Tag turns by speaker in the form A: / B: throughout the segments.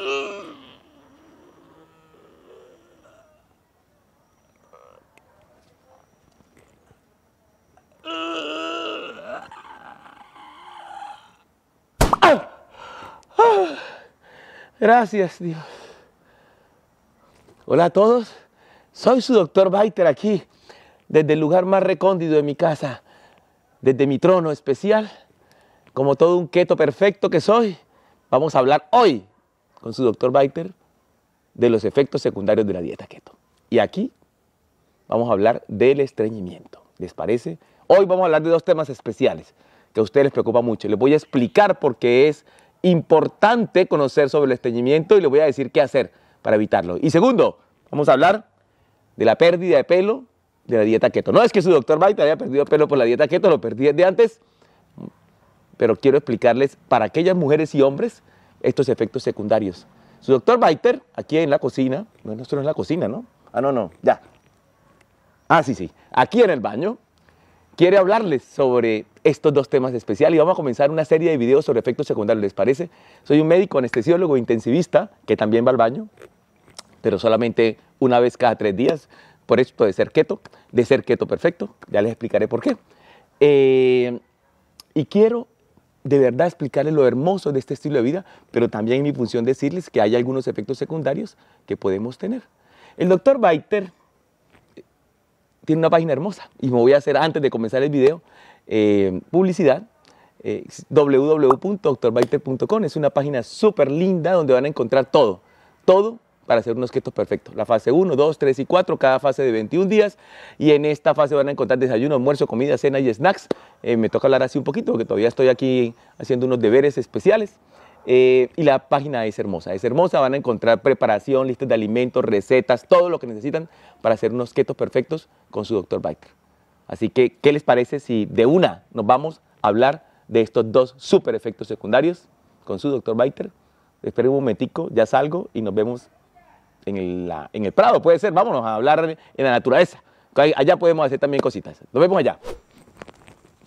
A: Ah. Gracias, Dios. Hola a todos. Soy su doctor Baiter aquí, desde el lugar más recóndito de mi casa, desde mi trono especial. Como todo un keto perfecto que soy, vamos a hablar hoy con su doctor Baiter de los efectos secundarios de la dieta keto. Y aquí vamos a hablar del estreñimiento. ¿Les parece? Hoy vamos a hablar de dos temas especiales que a ustedes les preocupa mucho. Les voy a explicar por qué es importante conocer sobre el estreñimiento y les voy a decir qué hacer para evitarlo. Y segundo, vamos a hablar de la pérdida de pelo de la dieta keto. No es que su doctor Baiter haya perdido pelo por la dieta keto, lo perdí desde antes, pero quiero explicarles para aquellas mujeres y hombres estos efectos secundarios. Su doctor Biter, aquí en la cocina, no, esto no es la cocina, ¿no? Ah, no, no, ya. Ah, sí, sí. Aquí en el baño, quiere hablarles sobre estos dos temas especiales y vamos a comenzar una serie de videos sobre efectos secundarios, ¿les parece? Soy un médico anestesiólogo intensivista que también va al baño, pero solamente una vez cada tres días, por esto de ser keto, de ser keto perfecto, ya les explicaré por qué. Eh, y quiero de verdad explicarles lo hermoso de este estilo de vida, pero también en mi función decirles que hay algunos efectos secundarios que podemos tener. El doctor Baiter eh, tiene una página hermosa y me voy a hacer antes de comenzar el video eh, publicidad. Eh, es una página súper linda donde van a encontrar todo, todo para hacer unos keto perfectos. La fase 1, 2, 3 y 4, cada fase de 21 días. Y en esta fase van a encontrar desayuno, almuerzo, comida, cena y snacks. Eh, me toca hablar así un poquito porque todavía estoy aquí haciendo unos deberes especiales. Eh, y la página es hermosa, es hermosa, van a encontrar preparación, listas de alimentos, recetas, todo lo que necesitan para hacer unos keto perfectos con su doctor Biker. Así que, ¿qué les parece si de una nos vamos a hablar de estos dos super efectos secundarios con su doctor Biker? Esperen un momentico, ya salgo y nos vemos en el, Prado, puede ser, vámonos a hablar en la naturaleza. Allá podemos hacer también cositas. Nos vemos allá.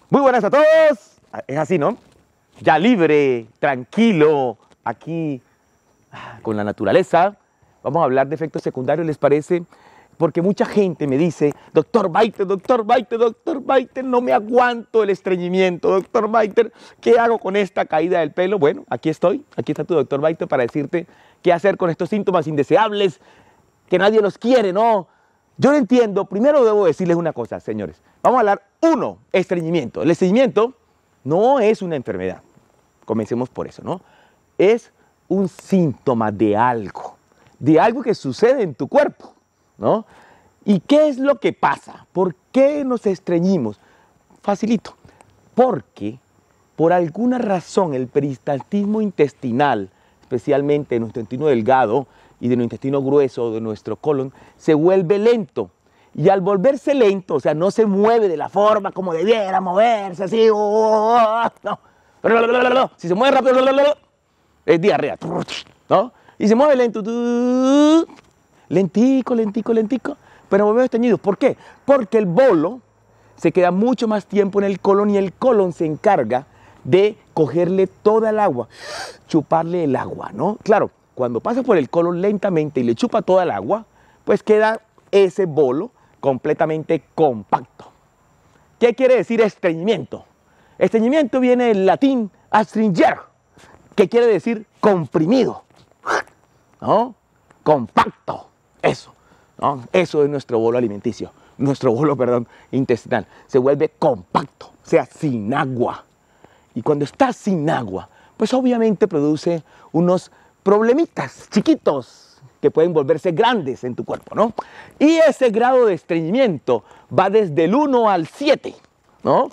A: Muy buenas a todos. Ah, es así, ¿no? Ya libre, tranquilo, aquí ah, con la naturaleza. Vamos a hablar de efectos secundarios, ¿les parece? Porque mucha gente me dice, doctor Baiter, doctor Baiter, doctor Baiter, no me aguanto el estreñimiento, doctor Baiter, ¿qué hago con esta caída del pelo? Bueno, aquí estoy, aquí está tu doctor Baiter para decirte qué hacer con estos síntomas indeseables, que nadie los quiere, ¿no? Yo lo entiendo, primero debo decirles una cosa, señores. Vamos a hablar, uno, estreñimiento. El estreñimiento no es una enfermedad, comencemos por eso, ¿no? Es un síntoma de algo, de algo que sucede en tu cuerpo, ¿no? ¿Y qué es lo que pasa? ¿Por qué nos estreñimos? Facilito, porque por alguna razón el peristaltismo intestinal, especialmente en nuestro intestino delgado y de nuestro intestino grueso, de nuestro colon, se vuelve lento. Y al volverse lento, o sea, no se mueve de la forma como debiera moverse, así, no. Si se mueve rápido, es diarrea, Y se mueve lento, lentico, lentico, lentico, pero movimientos teñidos. ¿Por qué? Porque el bolo se queda mucho más tiempo en el colon y el colon se encarga de cogerle toda el agua, chuparle el agua, ¿no? Claro, cuando pasa por el colon lentamente y le chupa toda el agua, pues queda ese bolo completamente compacto. ¿Qué quiere decir estreñimiento? Estreñimiento viene del latín Astringer que quiere decir comprimido, ¿no? Compacto, eso, Eso es nuestro bolo alimenticio, nuestro bolo, perdón, intestinal. Se vuelve compacto, o sea, sin agua. Y cuando estás sin agua, pues obviamente produce unos problemitas chiquitos que pueden volverse grandes en tu cuerpo, ¿no? Y ese grado de estreñimiento va desde el 1 al 7, ¿no?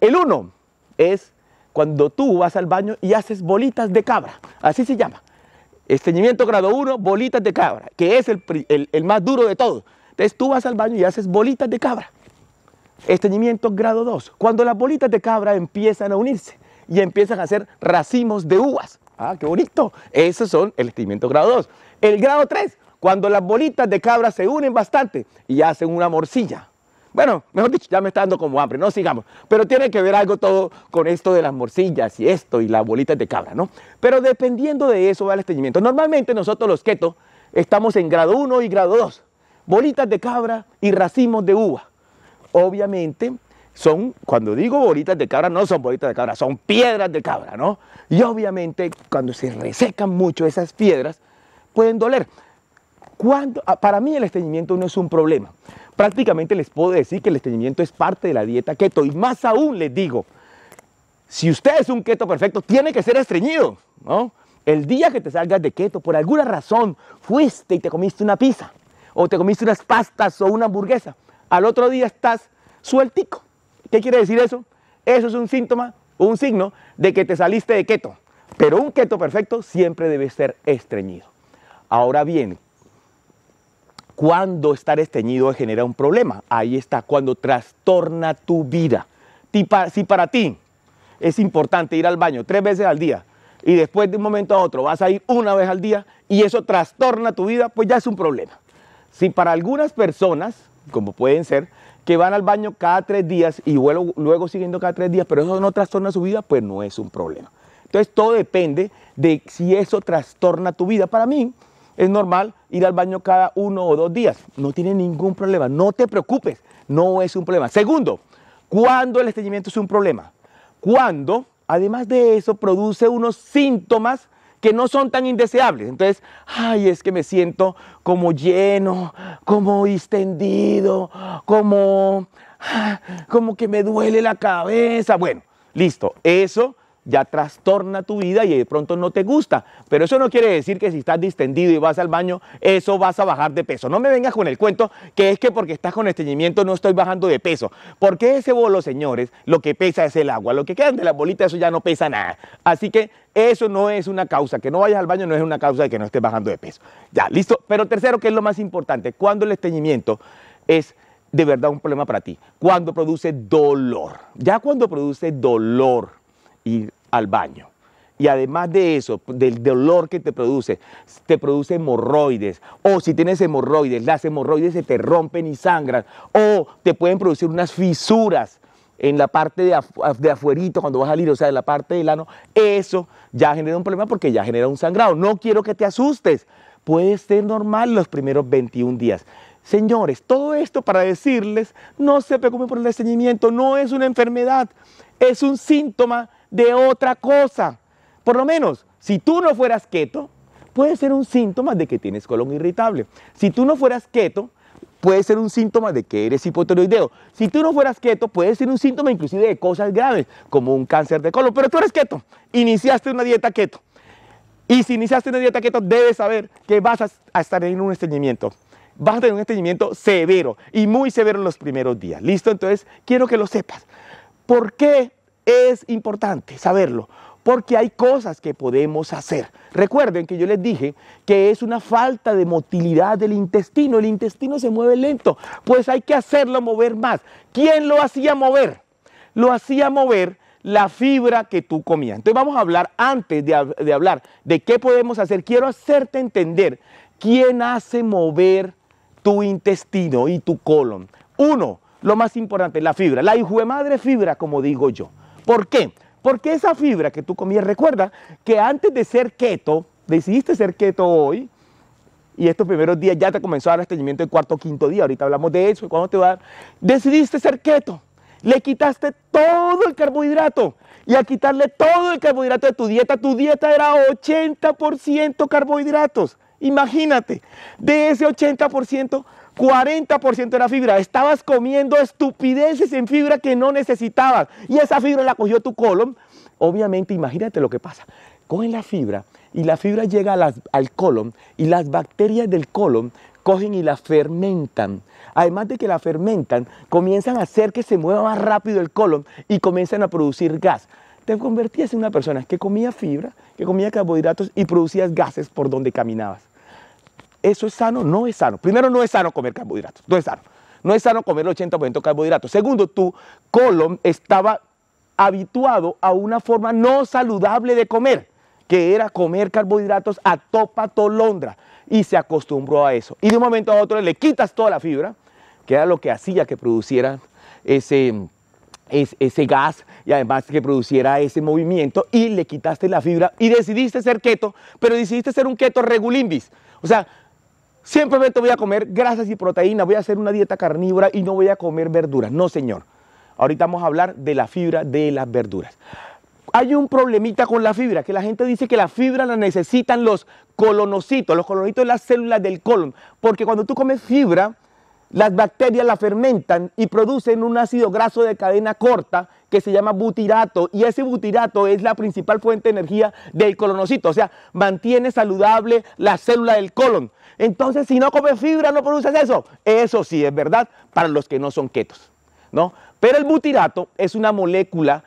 A: El 1 es cuando tú vas al baño y haces bolitas de cabra, así se llama. Estreñimiento grado 1, bolitas de cabra, que es el, más duro de todo. Entonces tú vas al baño y haces bolitas de cabra. Esteñimiento este grado 2. Cuando las bolitas de cabra empiezan a unirse y empiezan a hacer racimos de uvas. Ah, qué bonito. Esos son el esteñimiento grado 2. El grado 3, cuando las bolitas de cabra se unen bastante y hacen una morcilla. Bueno, mejor dicho, ya me está dando como hambre, no sigamos. Pero tiene que ver algo todo con esto de las morcillas y esto y las bolitas de cabra, ¿no? Pero dependiendo de eso va el esteñimiento. Normalmente nosotros los keto estamos en grado 1 y grado 2. Bolitas de cabra y racimos de uvas obviamente son, cuando digo bolitas de cabra, no son bolitas de cabra, son piedras de cabra, ¿no? Y obviamente cuando se resecan mucho esas piedras, pueden doler. Cuando, ah, para mí el estreñimiento no es un problema. Prácticamente les puedo decir que el estreñimiento es parte de la dieta keto. Y más aún les digo, si usted es un keto perfecto, tiene que ser estreñido, ¿no? El día que te salgas de keto, por alguna razón, fuiste y te comiste una pizza, o te comiste unas pastas o una hamburguesa al otro día estás sueltico. ¿Qué quiere decir eso? Eso es un síntoma, un signo de que te saliste de keto. Pero un keto perfecto siempre debe ser estreñido. Ahora bien, cuando estar estreñido genera un problema. Ahí está, cuando trastorna tu vida. Si para ti es importante ir al baño tres veces al día y después de un momento a otro vas a ir una vez al día y eso trastorna tu vida, pues ya es un problema. Si para algunas personas como pueden ser, que van al baño cada tres días y luego, luego siguiendo cada tres días, pero eso no trastorna su vida, pues no es un problema. Entonces todo depende de si eso trastorna tu vida. Para mí es normal ir al baño cada uno o dos días. No tiene ningún problema. No te preocupes. No es un problema. Segundo, ¿cuándo el estreñimiento es un problema? Cuando, además de eso, produce unos síntomas que no son tan indeseables. Entonces, ay, es que me siento como lleno, como distendido, como, ah, como que me duele la cabeza. Bueno, listo, eso ya trastorna tu vida y de pronto no te gusta. Pero eso no quiere decir que si estás distendido y vas al baño, eso vas a bajar de peso. No me vengas con el cuento que es que porque estás con esteñimiento no estoy bajando de peso. Porque ese bolo, señores, lo que pesa es el agua. Lo que quedan de las bolitas, eso ya no pesa nada. Así que eso no es una causa. Que no vayas al baño no es una causa de que no estés bajando de peso. Ya, listo. Pero tercero, que es lo más importante, cuando el esteñimiento es de verdad un problema para ti, cuando produce dolor. Ya cuando produce dolor y al baño. Y además de eso, del dolor que te produce, te produce hemorroides. O si tienes hemorroides, las hemorroides se te rompen y sangran. O te pueden producir unas fisuras en la parte de, afuerito, cuando vas a salir, o sea, en la parte del ano. Eso ya genera un problema porque ya genera un sangrado. No quiero que te asustes. Puede ser normal los primeros 21 días. Señores, todo esto para decirles, no se preocupen por el desteñimiento. no es una enfermedad, es un síntoma de otra cosa. Por lo menos, si tú no fueras keto, puede ser un síntoma de que tienes colon irritable. Si tú no fueras keto, puede ser un síntoma de que eres hipotiroideo. Si tú no fueras keto, puede ser un síntoma inclusive de cosas graves, como un cáncer de colon. Pero tú eres keto, iniciaste una dieta keto. Y si iniciaste una dieta keto, debes saber que vas a estar en un estreñimiento. Vas a tener un estreñimiento severo y muy severo en los primeros días. ¿Listo? Entonces, quiero que lo sepas. ¿Por qué es importante saberlo porque hay cosas que podemos hacer. Recuerden que yo les dije que es una falta de motilidad del intestino. El intestino se mueve lento, pues hay que hacerlo mover más. ¿Quién lo hacía mover? Lo hacía mover la fibra que tú comías. Entonces vamos a hablar, antes de, hablar de qué podemos hacer, quiero hacerte entender quién hace mover tu intestino y tu colon. Uno, lo más importante, la fibra, la hijo madre fibra, como digo yo. ¿Por qué? Porque esa fibra que tú comías, recuerda que antes de ser keto, decidiste ser keto hoy, y estos primeros días ya te comenzó a dar estreñimiento el cuarto o quinto día, ahorita hablamos de eso, cuándo te va decidiste ser keto, le quitaste todo el carbohidrato, y al quitarle todo el carbohidrato de tu dieta, tu dieta era 80% carbohidratos, imagínate, de ese 80%, 40% la fibra. Estabas comiendo estupideces en fibra que no necesitabas. Y esa fibra la cogió tu colon. Obviamente, imagínate lo que pasa. Cogen la fibra y la fibra llega al colon y las bacterias del colon cogen y la fermentan. Además de que la fermentan, comienzan a hacer que se mueva más rápido el colon y comienzan a producir gas. Te convertías en una persona que comía fibra, que comía carbohidratos y producías gases por donde caminabas. ¿Eso es sano? No es sano. Primero, no es sano comer carbohidratos. No es sano. No es sano comer el 80% de carbohidratos. Segundo, tu colon estaba habituado a una forma no saludable de comer, que era comer carbohidratos a topa tolondra. Y se acostumbró a eso. Y de un momento a otro le quitas toda la fibra, que era lo que hacía que produciera ese, ese, ese gas y además que produciera ese movimiento y le quitaste la fibra y decidiste ser keto, pero decidiste ser un keto regulimbis. O sea, Simplemente voy a comer grasas y proteínas, voy a hacer una dieta carnívora y no voy a comer verduras. No, señor. Ahorita vamos a hablar de la fibra de las verduras. Hay un problemita con la fibra, que la gente dice que la fibra la necesitan los colonocitos, los colonitos, de las células del colon, porque cuando tú comes fibra, las bacterias la fermentan y producen un ácido graso de cadena corta que se llama butirato y ese butirato es la principal fuente de energía del colonocito, o sea, mantiene saludable la célula del colon. Entonces, si no comes fibra, no produces eso. Eso sí es verdad para los que no son ketos, ¿no? Pero el butirato es una molécula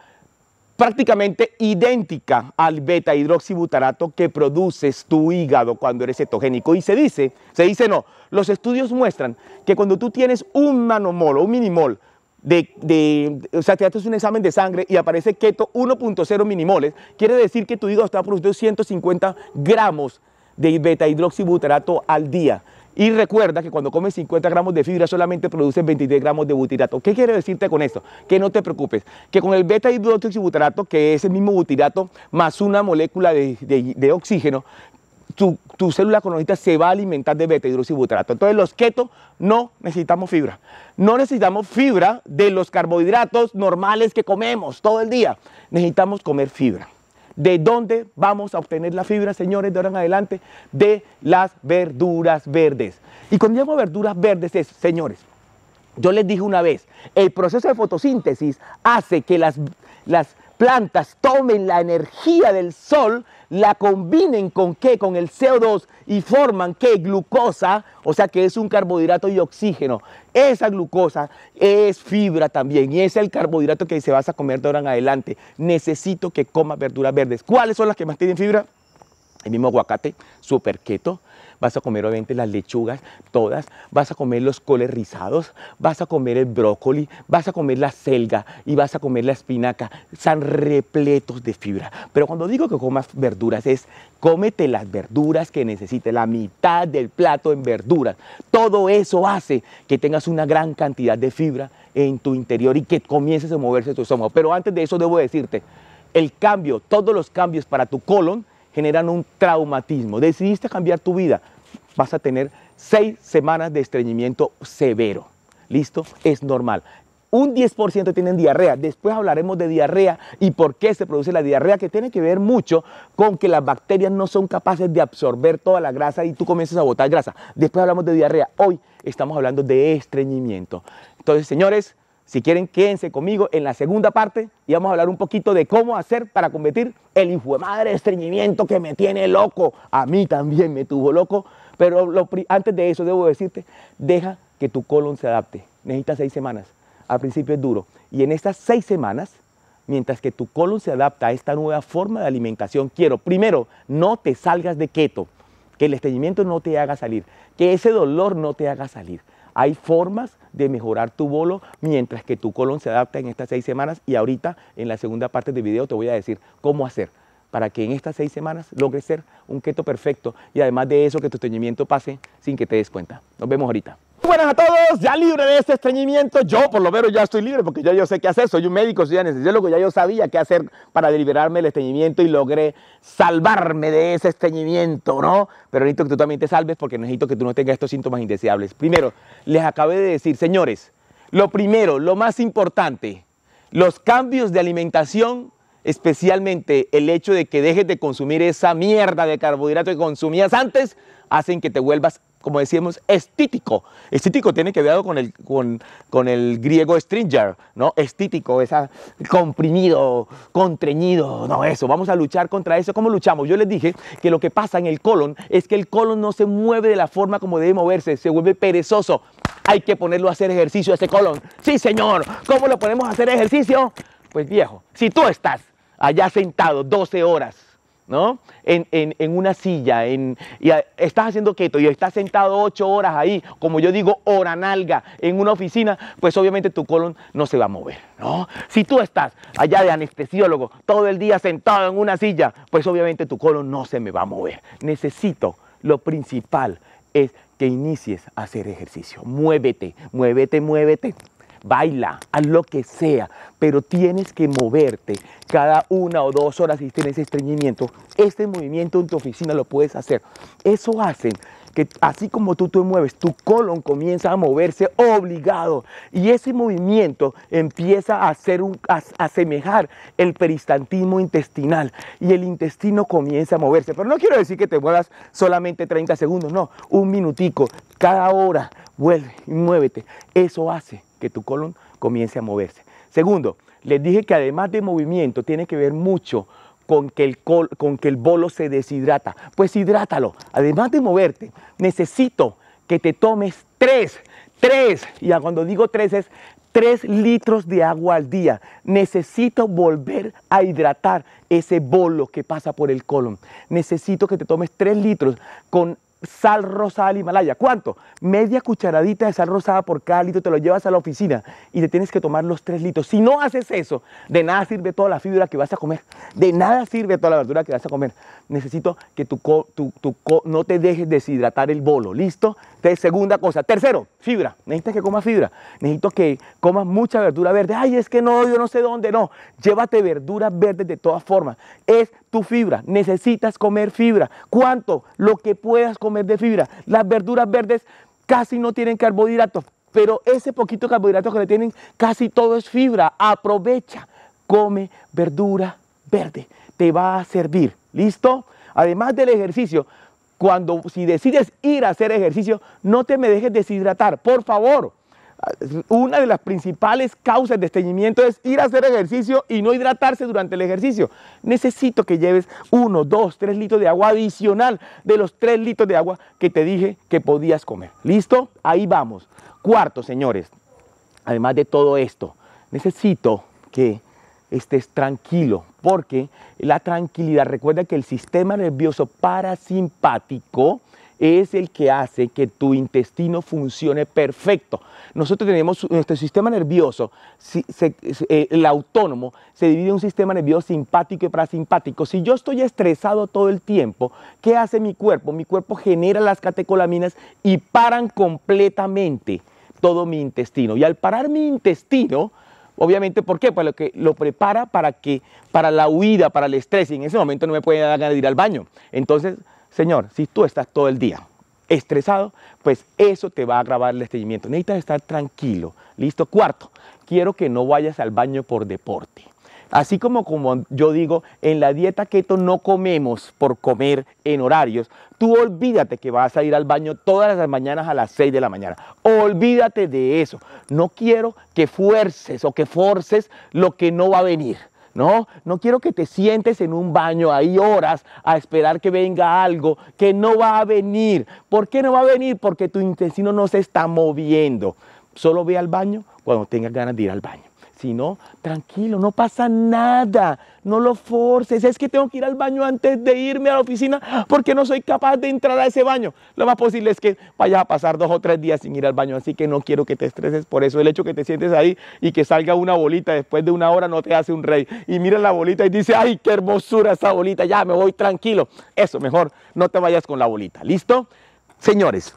A: prácticamente idéntica al beta hidroxibutarato que produces tu hígado cuando eres cetogénico. Y se dice, se dice no, los estudios muestran que cuando tú tienes un nanomol o un minimol de, de, o sea, te haces un examen de sangre y aparece keto 1.0 minimoles, quiere decir que tu hígado está produciendo 150 gramos de beta hidroxibutirato al día. Y recuerda que cuando comes 50 gramos de fibra solamente produces 23 gramos de butirato. ¿Qué quiero decirte con esto? Que no te preocupes, que con el beta hidroxibutirato, que es el mismo butirato, más una molécula de oxígeno, tu, célula colonista se va a alimentar de beta-hidroxibutrato. Entonces los keto no necesitamos fibra. No necesitamos fibra de los carbohidratos normales que comemos todo el día. Necesitamos comer fibra. ¿De dónde vamos a obtener la fibra, señores, de ahora en adelante? De las verduras verdes. Y cuando llamo verduras verdes es, señores, yo les dije una vez, el proceso de fotosíntesis hace que las, las plantas tomen la energía del sol, la combinen con qué, con el CO2 y forman qué, glucosa, o sea que es un carbohidrato y oxígeno. Esa glucosa es fibra también y es el carbohidrato que se vas a comer de ahora en adelante. Necesito que comas verduras verdes. ¿Cuáles son las que más tienen fibra? El mismo aguacate, super keto, vas a comer obviamente las lechugas, todas, vas a comer los coles rizados, vas a comer el brócoli, vas a comer la selga y vas a comer la espinaca. Están repletos de fibra. Pero cuando digo que comas verduras es cómete las verduras que necesites, la mitad del plato en verduras. Todo eso hace que tengas una gran cantidad de fibra en tu interior y que comiences a moverse tu estómago. Pero antes de eso debo decirte, el cambio, todos los cambios para tu colon generan un traumatismo. Decidiste cambiar tu vida, vas a tener seis semanas de estreñimiento severo. ¿Listo? Es normal. Un 10% tienen diarrea. Después hablaremos de diarrea y por qué se produce la diarrea, que tiene que ver mucho con que las bacterias no son capaces de absorber toda la grasa y tú comienzas a botar grasa. Después hablamos de diarrea. Hoy estamos hablando de estreñimiento. Entonces, señores, si quieren, quédense conmigo en la segunda parte y vamos a hablar un poquito de cómo hacer para combatir el hijo de madre estreñimiento que me tiene loco. A mí también me tuvo loco, pero antes de eso debo decirte, deja que tu colon se adapte. Necesitas seis semanas. Al principio es duro. Y en estas seis semanas, mientras que tu colon se adapta a esta nueva forma de alimentación, quiero, primero, no te salgas de keto, que el estreñimiento no te haga salir, que ese dolor no te haga salir hay formas de mejorar tu bolo mientras que tu colon se adapta en estas seis semanas y ahorita en la segunda parte del video te voy a decir cómo hacer para que en estas seis semanas logres ser un keto perfecto y además de eso que tu teñimiento pase sin que te des cuenta. Nos vemos ahorita. Buenas a todos, ya libre de este estreñimiento. Yo, por lo menos, ya estoy libre porque ya yo sé qué hacer. Soy un médico, soy anestesiólogo, ya yo sabía qué hacer para deliberarme del estreñimiento y logré salvarme de ese estreñimiento, ¿no? Pero necesito que tú también te salves porque necesito que tú no tengas estos síntomas indeseables. Primero, les acabé de decir, señores, lo primero, lo más importante, los cambios de alimentación especialmente el hecho de que dejes de consumir esa mierda de carbohidrato que consumías antes, hacen que te vuelvas como decíamos, estítico. Estítico tiene que ver con el, con, con el griego stringer, ¿no? Estítico, esa, comprimido, contrañido, no, eso. Vamos a luchar contra eso. ¿Cómo luchamos? Yo les dije que lo que pasa en el colon es que el colon no se mueve de la forma como debe moverse, se vuelve perezoso. Hay que ponerlo a hacer ejercicio ese colon. Sí, señor. ¿Cómo lo ponemos a hacer ejercicio? Pues viejo, si tú estás allá sentado 12 horas, ¿no? En, una silla, en, y estás haciendo keto y estás sentado ocho horas ahí, como yo digo, hora nalga, en una oficina, pues obviamente tu colon no se va a mover, ¿no? Si tú estás allá de anestesiólogo todo el día sentado en una silla, pues obviamente tu colon no se me va a mover. Necesito, lo principal es que inicies a hacer ejercicio. Muévete, muévete, muévete baila, a lo que sea, pero tienes que moverte cada una o dos horas si tienes estreñimiento. Este movimiento en tu oficina lo puedes hacer. Eso hace que así como tú te mueves, tu colon comienza a moverse obligado y ese movimiento empieza a, hacer a, a asemejar el peristantismo intestinal y el intestino comienza a moverse. Pero no quiero decir que te muevas solamente 30 segundos, no, un minutico, cada hora, vuelve y muévete. Eso hace que tu colon comience a moverse. Segundo, les dije que además de movimiento tiene que ver mucho con que, el con que el bolo se deshidrata. Pues hidrátalo. Además de moverte, necesito que te tomes tres, tres, y cuando digo tres es tres litros de agua al día. Necesito volver a hidratar ese bolo que pasa por el colon. Necesito que te tomes tres litros con sal rosada al Himalaya. ¿Cuánto? Media cucharadita de sal rosada por cada litro, te lo llevas a la oficina y te tienes que tomar los tres litros. Si no haces eso, de nada sirve toda la fibra que vas a comer, de nada sirve toda la verdura que vas a comer. Necesito que tu, co, tu, no te dejes deshidratar el bolo, ¿listo? Entonces, segunda cosa. Tercero, fibra, necesitas que comas fibra, necesito que comas mucha verdura verde. Ay, es que no, yo no sé dónde, no. Llévate verduras verdes de todas formas. Es tu fibra, necesitas comer fibra. ¿Cuánto? Lo que puedas comer de fibra. Las verduras verdes casi no tienen carbohidratos, pero ese poquito carbohidrato carbohidratos que le tienen, casi todo es fibra. Aprovecha, come verdura verde, te va a servir. ¿Listo? Además del ejercicio, cuando si decides ir a hacer ejercicio, no te me dejes deshidratar, por favor. Una de las principales causas de esteñimiento es ir a hacer ejercicio y no hidratarse durante el ejercicio. Necesito que lleves uno, dos, tres litros de agua adicional de los tres litros de agua que te dije que podías comer. ¿Listo? Ahí vamos. Cuarto, señores, además de todo esto, necesito que estés tranquilo, porque la tranquilidad, recuerda que el sistema nervioso parasimpático es el que hace que tu intestino funcione perfecto. Nosotros tenemos nuestro sistema nervioso, si, eh, el autónomo, se divide en un sistema nervioso simpático y parasimpático. Si yo estoy estresado todo el tiempo, ¿qué hace mi cuerpo? Mi cuerpo genera las catecolaminas y paran completamente todo mi intestino. Y al parar mi intestino, Obviamente, ¿por qué? Para lo que lo prepara para que, para la huida, para el estrés. Y en ese momento no me puede dar ganas de ir al baño. Entonces, señor, si tú estás todo el día estresado, pues eso te va a agravar el estreñimiento. Necesitas estar tranquilo. Listo. Cuarto, quiero que no vayas al baño por deporte. Así como, como yo digo, en la dieta keto no comemos por comer en horarios. Tú olvídate que vas a ir al baño todas las mañanas a las 6 de la mañana. Olvídate de eso. No quiero que fuerces o que forces lo que no va a venir. No, no quiero que te sientes en un baño ahí horas a esperar que venga algo que no va a venir. ¿Por qué no va a venir? Porque tu intestino no se está moviendo. Solo ve al baño cuando tengas ganas de ir al baño. Si no, tranquilo, no pasa nada, no lo forces. Es que tengo que ir al baño antes de irme a la oficina porque no soy capaz de entrar a ese baño. Lo más posible es que vayas a pasar dos o tres días sin ir al baño, así que no quiero que te estreses por eso. El hecho que te sientes ahí y que salga una bolita después de una hora no te hace un rey. Y mira la bolita y dice, ay, qué hermosura esa bolita, ya me voy tranquilo. Eso, mejor no te vayas con la bolita. ¿Listo? Señores,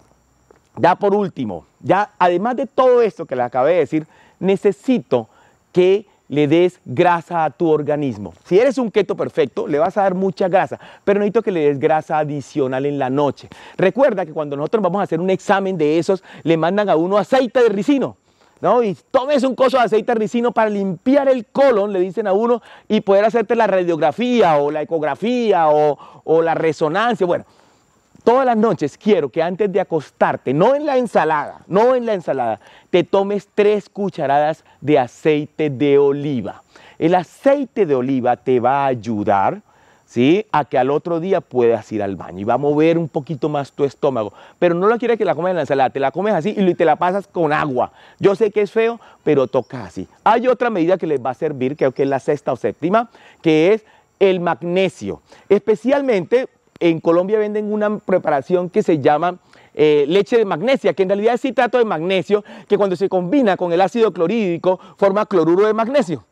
A: ya por último, ya además de todo esto que les acabé de decir, necesito que le des grasa a tu organismo. Si eres un keto perfecto, le vas a dar mucha grasa, pero necesito que le des grasa adicional en la noche. Recuerda que cuando nosotros vamos a hacer un examen de esos, le mandan a uno aceite de ricino. ¿No? Y tomes un coso de aceite de ricino para limpiar el colon, le dicen a uno, y poder hacerte la radiografía o la ecografía o, o la resonancia. Bueno, Todas las noches quiero que antes de acostarte, no en la ensalada, no en la ensalada, te tomes tres cucharadas de aceite de oliva. El aceite de oliva te va a ayudar ¿sí? a que al otro día puedas ir al baño y va a mover un poquito más tu estómago. Pero no lo quieres que la comas en la ensalada, te la comes así y te la pasas con agua. Yo sé que es feo, pero toca así. Hay otra medida que les va a servir, creo que es la sexta o séptima, que es el magnesio. Especialmente en Colombia venden una preparación que se llama eh, leche de magnesia, que en realidad es citrato de magnesio, que cuando se combina con el ácido clorhídrico forma cloruro de magnesio.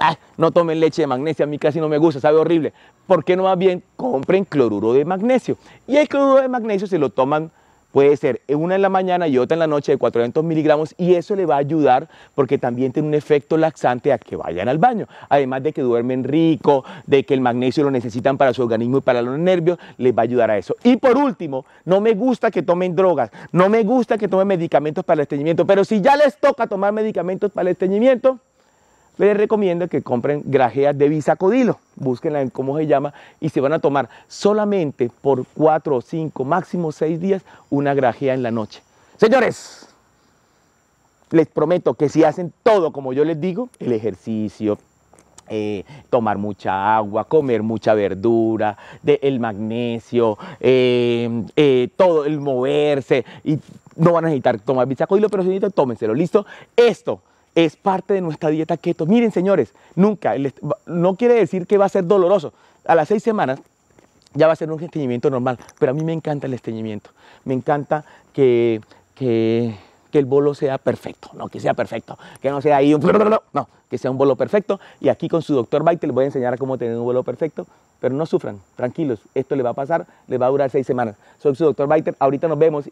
A: Ah, no tomen leche de magnesia, a mí casi no me gusta, sabe horrible. ¿Por qué no más bien compren cloruro de magnesio? Y el cloruro de magnesio se lo toman Puede ser una en la mañana y otra en la noche de 400 miligramos y eso le va a ayudar porque también tiene un efecto laxante a que vayan al baño. Además de que duermen rico, de que el magnesio lo necesitan para su organismo y para los nervios, les va a ayudar a eso. Y por último, no me gusta que tomen drogas, no me gusta que tomen medicamentos para el estreñimiento, pero si ya les toca tomar medicamentos para el estreñimiento, les recomiendo que compren grajeas de bisacodilo, búsquenla en cómo se llama, y se van a tomar solamente por 4 o 5, máximo 6 días, una grajea en la noche. Señores, les prometo que si hacen todo como yo les digo, el ejercicio, eh, tomar mucha agua, comer mucha verdura, el magnesio, em, eh, todo el moverse, y no van a necesitar tomar bisacodilo, pero si necesitan, tómenselo, ¿listo? Esto es parte de nuestra dieta keto. Miren, señores, nunca, no quiere decir que va a ser doloroso. A las seis semanas ya va a ser un estreñimiento normal, pero a mí me encanta el estreñimiento. Me encanta que, el bolo sea perfecto, no que sea perfecto, que no sea ahí un... No, que sea un bolo perfecto. Y aquí con su doctor Baite les voy a enseñar cómo tener un bolo perfecto. Pero no sufran, tranquilos, esto le va a pasar, le va a durar seis semanas. Soy su doctor Baiter, ahorita nos vemos.